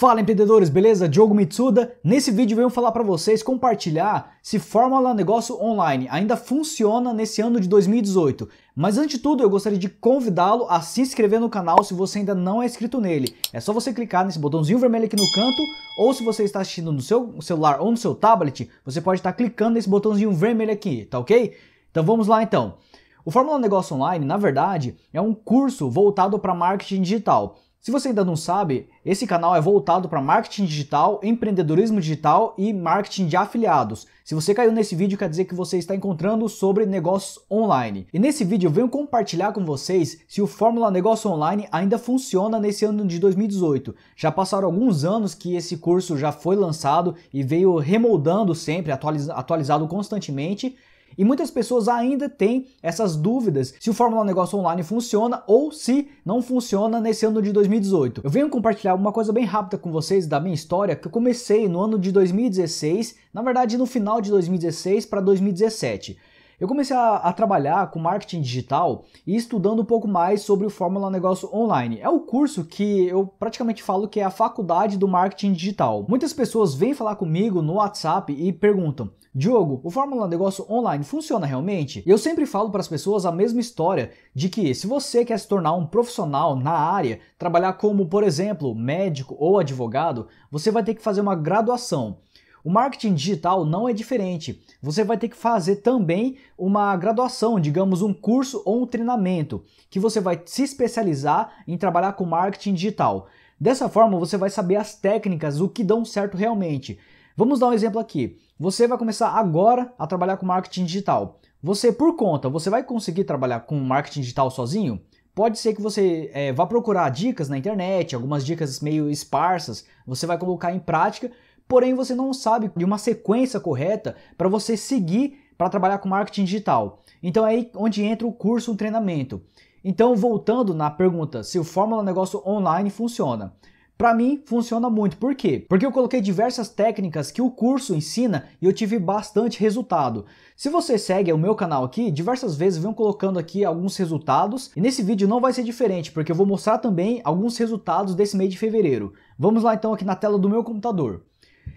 Fala empreendedores, beleza? Diogo Mitsuda. Nesse vídeo venho falar para vocês compartilhar se Fórmula Negócio Online ainda funciona nesse ano de 2018. Mas antes de tudo, eu gostaria de convidá-lo a se inscrever no canal se você ainda não é inscrito nele. É só você clicar nesse botãozinho vermelho aqui no canto, ou se você está assistindo no seu celular ou no seu tablet, você pode estar clicando nesse botãozinho vermelho aqui, tá ok? Então vamos lá então. O Fórmula Negócio Online, na verdade, é um curso voltado para marketing digital. Se você ainda não sabe, esse canal é voltado para marketing digital, empreendedorismo digital e marketing de afiliados. Se você caiu nesse vídeo, quer dizer que você está encontrando sobre negócios online. E nesse vídeo eu venho compartilhar com vocês se o Fórmula Negócio Online ainda funciona nesse ano de 2018. Já passaram alguns anos que esse curso já foi lançado e veio remoldando sempre, atualizado constantemente. E muitas pessoas ainda têm essas dúvidas se o Fórmula Negócio Online funciona ou se não funciona nesse ano de 2018. Eu venho compartilhar uma coisa bem rápida com vocês da minha história que eu comecei no ano de 2016, na verdade no final de 2016 para 2017. Eu comecei a, a, trabalhar com marketing digital e estudando um pouco mais sobre o Fórmula Negócio Online. É o curso que eu praticamente falo que é a faculdade do marketing digital. Muitas pessoas vêm falar comigo no WhatsApp e perguntam: Diogo, o Fórmula Negócio Online funciona realmente? Eu sempre falo para as pessoas a mesma história de que se você quer se tornar um profissional na área, trabalhar como, por exemplo, médico ou advogado, você vai ter que fazer uma graduação. O marketing digital não é diferente. Você vai ter que fazer também uma graduação, digamos um curso ou um treinamento, que você vai se especializar em trabalhar com marketing digital. Dessa forma, você vai saber as técnicas, o que dão certo realmente. Vamos dar um exemplo aqui. Você vai começar agora a trabalhar com marketing digital. Você, por conta, você vai conseguir trabalhar com marketing digital sozinho? Pode ser que você é, vá procurar dicas na internet, algumas dicas meio esparsas, você vai colocar em prática porém você não sabe de uma sequência correta para você seguir para trabalhar com marketing digital. Então é aí onde entra o curso, o treinamento. Então voltando na pergunta se o Fórmula Negócio Online funciona. Para mim funciona muito, por quê? Porque eu coloquei diversas técnicas que o curso ensina e eu tive bastante resultado. Se você segue o meu canal aqui, diversas vezes venho colocando aqui alguns resultados e nesse vídeo não vai ser diferente, porque eu vou mostrar também alguns resultados desse mês de fevereiro. Vamos lá então aqui na tela do meu computador.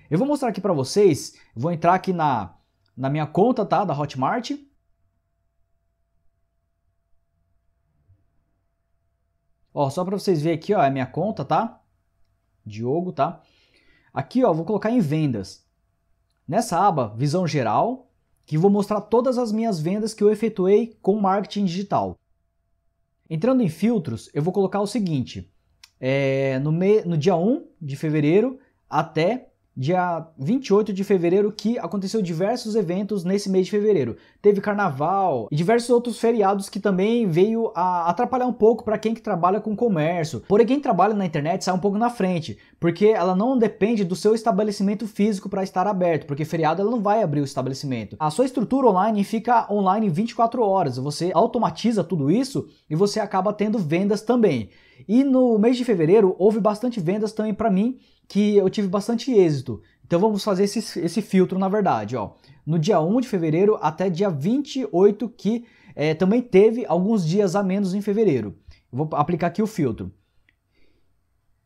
Eu vou mostrar aqui para vocês, vou entrar aqui na, na minha conta, tá, da Hotmart. Ó, só para vocês verem aqui, ó, é minha conta, tá? Diogo, tá? Aqui, ó, vou colocar em vendas. Nessa aba, visão geral, que vou mostrar todas as minhas vendas que eu efetuei com marketing digital. Entrando em filtros, eu vou colocar o seguinte, é, no, me, no dia 1 de fevereiro até dia 28 de fevereiro, que aconteceu diversos eventos nesse mês de fevereiro. Teve carnaval e diversos outros feriados que também veio a atrapalhar um pouco para quem que trabalha com comércio. Porém, quem trabalha na internet sai um pouco na frente, porque ela não depende do seu estabelecimento físico para estar aberto, porque feriado ela não vai abrir o estabelecimento. A sua estrutura online fica online 24 horas, você automatiza tudo isso e você acaba tendo vendas também. E no mês de fevereiro houve bastante vendas também para mim, que eu tive bastante êxito. Então vamos fazer esse, esse filtro, na verdade, ó. No dia 1 de fevereiro até dia 28, que é, também teve alguns dias a menos em fevereiro. vou aplicar aqui o filtro.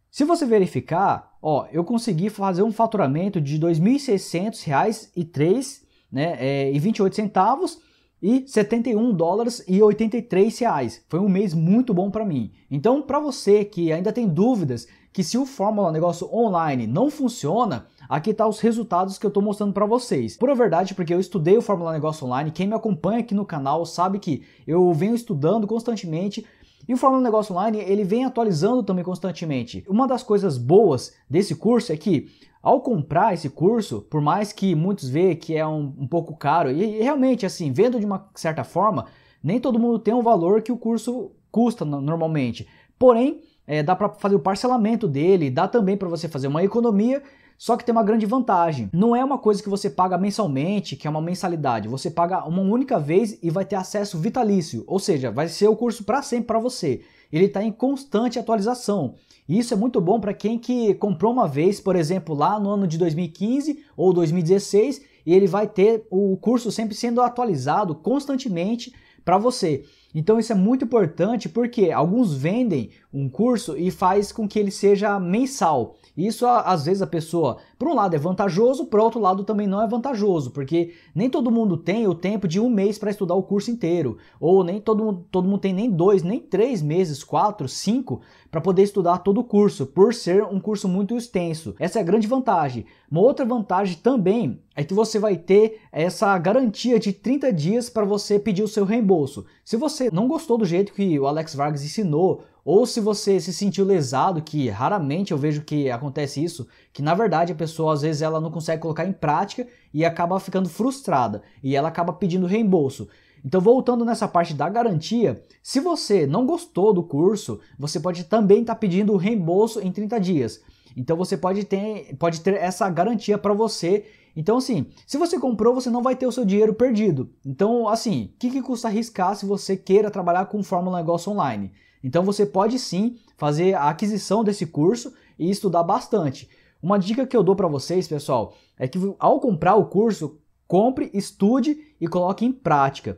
Se você verificar, ó, eu consegui fazer um faturamento de R$ 2.600,03 né, é, e 28 centavos e 71 dólares e 83 reais. Foi um mês muito bom para mim. Então, para você que ainda tem dúvidas que se o Fórmula Negócio Online não funciona, aqui tá os resultados que eu estou mostrando para vocês. Por verdade, porque eu estudei o Fórmula Negócio Online, quem me acompanha aqui no canal sabe que eu venho estudando constantemente e o Fórmula Negócio Online, ele vem atualizando também constantemente. Uma das coisas boas desse curso é que ao comprar esse curso, por mais que muitos vejam que é um, um pouco caro, e, e realmente, assim, vendo de uma certa forma, nem todo mundo tem o valor que o curso custa normalmente. Porém, é, dá para fazer o parcelamento dele, dá também para você fazer uma economia, só que tem uma grande vantagem. Não é uma coisa que você paga mensalmente, que é uma mensalidade. Você paga uma única vez e vai ter acesso vitalício, ou seja, vai ser o curso para sempre para você ele está em constante atualização. E isso é muito bom para quem que comprou uma vez, por exemplo, lá no ano de 2015 ou 2016, e ele vai ter o curso sempre sendo atualizado constantemente para você. Então isso é muito importante porque alguns vendem um curso e faz com que ele seja mensal. Isso às vezes a pessoa, por um lado é vantajoso, por outro lado também não é vantajoso, porque nem todo mundo tem o tempo de um mês para estudar o curso inteiro, ou nem todo mundo, todo mundo tem nem dois, nem três meses, quatro, cinco, para poder estudar todo o curso, por ser um curso muito extenso. Essa é a grande vantagem. Uma outra vantagem também é que você vai ter essa garantia de 30 dias para você pedir o seu reembolso. Se você você não gostou do jeito que o Alex Vargas ensinou, ou se você se sentiu lesado, que raramente eu vejo que acontece isso, que na verdade a pessoa às vezes ela não consegue colocar em prática e acaba ficando frustrada e ela acaba pedindo reembolso. Então, voltando nessa parte da garantia, se você não gostou do curso, você pode também estar tá pedindo reembolso em 30 dias. Então, você pode ter, pode ter essa garantia para você então, assim, se você comprou, você não vai ter o seu dinheiro perdido. Então, assim, o que, que custa arriscar se você queira trabalhar com Fórmula Negócio Online? Então, você pode sim fazer a aquisição desse curso e estudar bastante. Uma dica que eu dou para vocês, pessoal, é que ao comprar o curso, compre, estude e coloque em prática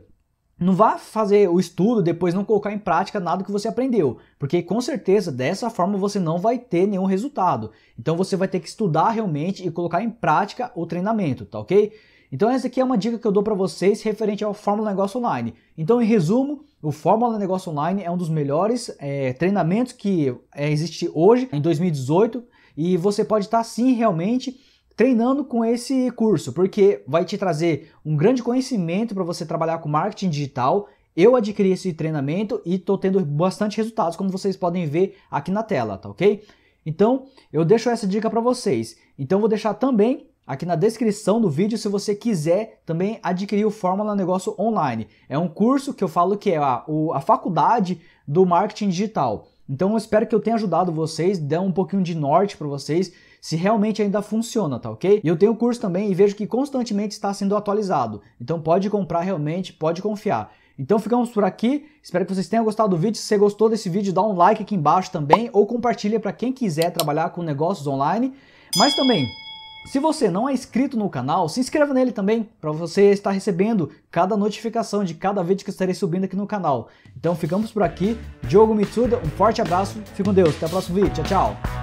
não vá fazer o estudo depois não colocar em prática nada que você aprendeu, porque com certeza dessa forma você não vai ter nenhum resultado. Então você vai ter que estudar realmente e colocar em prática o treinamento, tá ok? Então essa aqui é uma dica que eu dou para vocês referente ao Fórmula Negócio Online. Então em resumo, o Fórmula Negócio Online é um dos melhores é, treinamentos que é, existe hoje em 2018 e você pode estar tá, sim realmente treinando com esse curso, porque vai te trazer um grande conhecimento para você trabalhar com marketing digital. Eu adquiri esse treinamento e estou tendo bastante resultados, como vocês podem ver aqui na tela, tá ok? Então, eu deixo essa dica para vocês. Então, vou deixar também aqui na descrição do vídeo se você quiser também adquirir o Fórmula Negócio Online. É um curso que eu falo que é a, a faculdade do marketing digital. Então, eu espero que eu tenha ajudado vocês, dê um pouquinho de norte para vocês se realmente ainda funciona, tá ok? E eu tenho o curso também e vejo que constantemente está sendo atualizado. Então pode comprar realmente, pode confiar. Então ficamos por aqui. Espero que vocês tenham gostado do vídeo. Se você gostou desse vídeo, dá um like aqui embaixo também ou compartilha para quem quiser trabalhar com negócios online. Mas também, se você não é inscrito no canal, se inscreva nele também para você estar recebendo cada notificação de cada vídeo que estarei subindo aqui no canal. Então ficamos por aqui. Diogo Mitsuda, um forte abraço. Fique com Deus. Até o próximo vídeo. Tchau, tchau.